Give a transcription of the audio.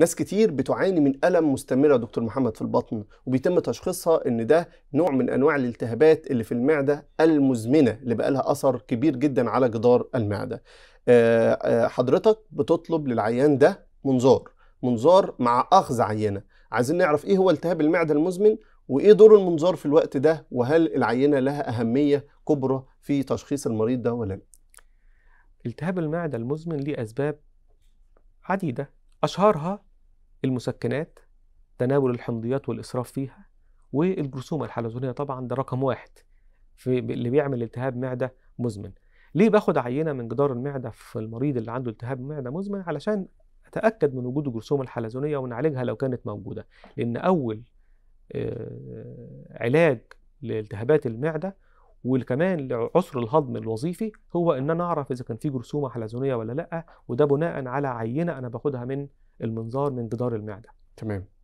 ناس كتير بتعاني من ألم مستمرة دكتور محمد في البطن وبيتم تشخيصها إن ده نوع من أنواع الالتهابات اللي في المعدة المزمنة اللي بقى لها أثر كبير جدا على جدار المعدة آه، آه، حضرتك بتطلب للعيان ده منظار منظار مع أخذ عينة عايزين نعرف إيه هو التهاب المعدة المزمن وايه دور المنظار في الوقت ده وهل العينه لها اهميه كبرى في تشخيص المريض ده ولا لا التهاب المعده المزمن ليه اسباب عديده اشهرها المسكنات تناول الحمضيات والإسراف فيها والجرثومة الحلزونية طبعا ده رقم واحد في اللي بيعمل التهاب معدة مزمن ليه باخد عينة من جدار المعدة في المريض اللي عنده التهاب معدة مزمن علشان أتأكد من وجود الجرثومة الحلزونية ونعالجها لو كانت موجودة لأن أول علاج لالتهابات المعدة وكمان لعسر الهضم الوظيفي هو ان انا اعرف اذا كان في جرثومه حلزونيه ولا لا وده بناء على عينه انا باخدها من المنظار من جدار المعده تمام